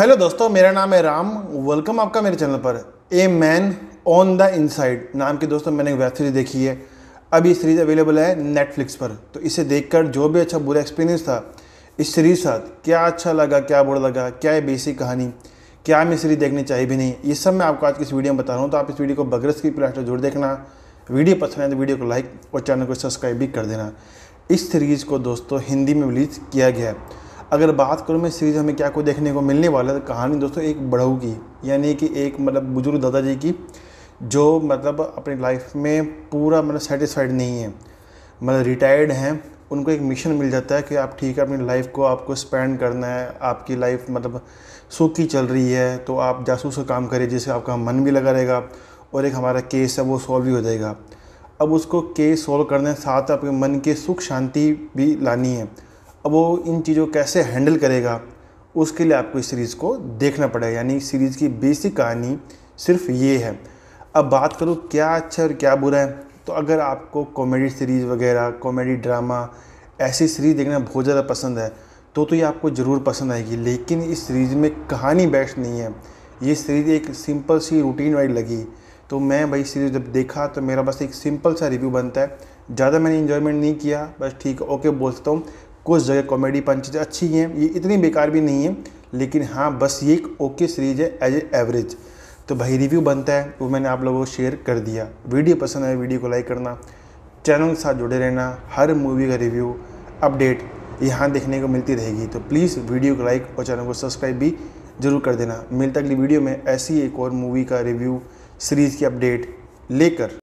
hello दोस्तों मेरा नाम है राम वेलकम आपका मेरे चैनल पर a man on the inside नाम के दोस्तों मैंने वेब सीरीज़ देखी है अब ये सीरीज़ अवेलेबल है नेटफ्लिक्स पर तो इसे देखकर जो भी अच्छा बुरा एक्सपीरियंस था इस सीरीज़ साथ क्या अच्छा लगा क्या बुरा लगा क्या है बेसिक कहानी क्या हमें सीरीज़ देखनी चाहिए भी नहीं ये सब मैं आपको आज की इस वीडियो में बता रहा हूँ तो आप इस वीडियो को बगरस की प्लास्टर जरूर देखना वीडियो पसंद है तो वीडियो को लाइक और चैनल को सब्सक्राइब भी कर देना इस सीरीज़ को दोस्तों हिंदी में रिलीज़ किया गया है अगर बात करूँ मैं सीरीज़ हमें क्या को देखने को मिलने वाला है तो कहानी दोस्तों एक बड़ाऊ की यानी कि एक मतलब बुजुर्ग दादाजी की जो मतलब अपनी लाइफ में पूरा मतलब सेटिस्फाइड नहीं है मतलब रिटायर्ड हैं उनको एक मिशन मिल जाता है कि आप ठीक है अपनी लाइफ को आपको स्पेंड करना है आपकी लाइफ मतलब सुख चल रही है तो आप जासूस का काम करिए जिससे आपका मन भी लगा रहेगा और एक हमारा केस है वो सॉल्व भी हो जाएगा अब उसको केस सॉल्व करने साथ आपके मन की सुख शांति भी लानी है अब वो इन चीज़ों को कैसे हैंडल करेगा उसके लिए आपको इस सीरीज़ को देखना पड़ेगा यानी सीरीज़ की बेसिक कहानी सिर्फ ये है अब बात करूँ क्या अच्छा और क्या बुरा है तो अगर आपको कॉमेडी सीरीज़ वगैरह कॉमेडी ड्रामा ऐसी सीरीज़ देखना बहुत ज़्यादा पसंद है तो तो ये आपको ज़रूर पसंद आएगी लेकिन इस सीरीज़ में कहानी बेस्ट नहीं है ये सीरीज़ एक सिंपल सी रूटीन वाइज लगी तो मैं भाई सीरीज़ जब देखा तो मेरा बस एक सिंपल सा रिव्यू बनता है ज़्यादा मैंने इन्जॉयमेंट नहीं किया बस ठीक ओके बोलता हूँ कुछ जगह कॉमेडी पंच अच्छी हैं ये इतनी बेकार भी नहीं है लेकिन हाँ बस ये एक ओके सीरीज है एज ए एवरेज तो भाई रिव्यू बनता है वो मैंने आप लोगों को शेयर कर दिया वीडियो पसंद आए वीडियो को लाइक करना चैनल के साथ जुड़े रहना हर मूवी का रिव्यू अपडेट यहाँ देखने को मिलती रहेगी तो प्लीज़ वीडियो को लाइक और चैनल को सब्सक्राइब भी ज़रूर कर देना मिलता अगली वीडियो में ऐसी एक और मूवी का रिव्यू सीरीज़ की अपडेट लेकर